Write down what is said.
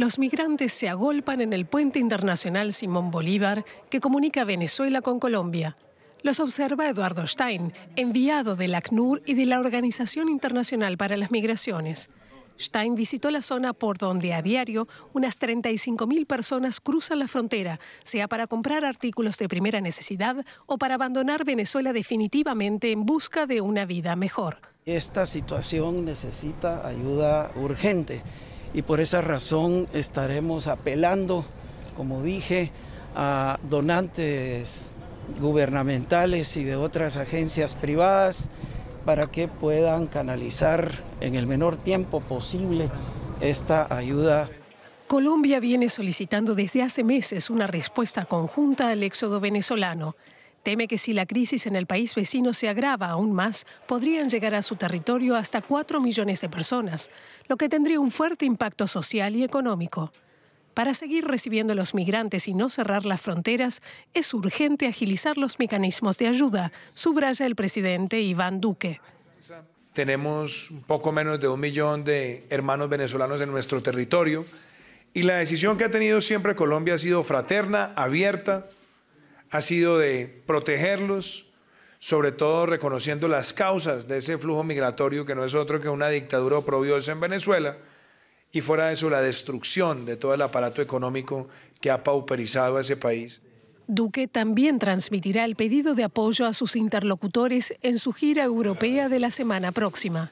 los migrantes se agolpan en el puente internacional Simón Bolívar que comunica Venezuela con Colombia. Los observa Eduardo Stein, enviado del ACNUR y de la Organización Internacional para las Migraciones. Stein visitó la zona por donde a diario unas 35.000 personas cruzan la frontera, sea para comprar artículos de primera necesidad o para abandonar Venezuela definitivamente en busca de una vida mejor. Esta situación necesita ayuda urgente y por esa razón estaremos apelando, como dije, a donantes gubernamentales y de otras agencias privadas para que puedan canalizar en el menor tiempo posible esta ayuda. Colombia viene solicitando desde hace meses una respuesta conjunta al éxodo venezolano teme que si la crisis en el país vecino se agrava aún más, podrían llegar a su territorio hasta cuatro millones de personas, lo que tendría un fuerte impacto social y económico. Para seguir recibiendo a los migrantes y no cerrar las fronteras, es urgente agilizar los mecanismos de ayuda, subraya el presidente Iván Duque. Tenemos poco menos de un millón de hermanos venezolanos en nuestro territorio y la decisión que ha tenido siempre Colombia ha sido fraterna, abierta, ha sido de protegerlos, sobre todo reconociendo las causas de ese flujo migratorio que no es otro que una dictadura oprobiosa en Venezuela, y fuera de eso la destrucción de todo el aparato económico que ha pauperizado a ese país. Duque también transmitirá el pedido de apoyo a sus interlocutores en su gira europea de la semana próxima.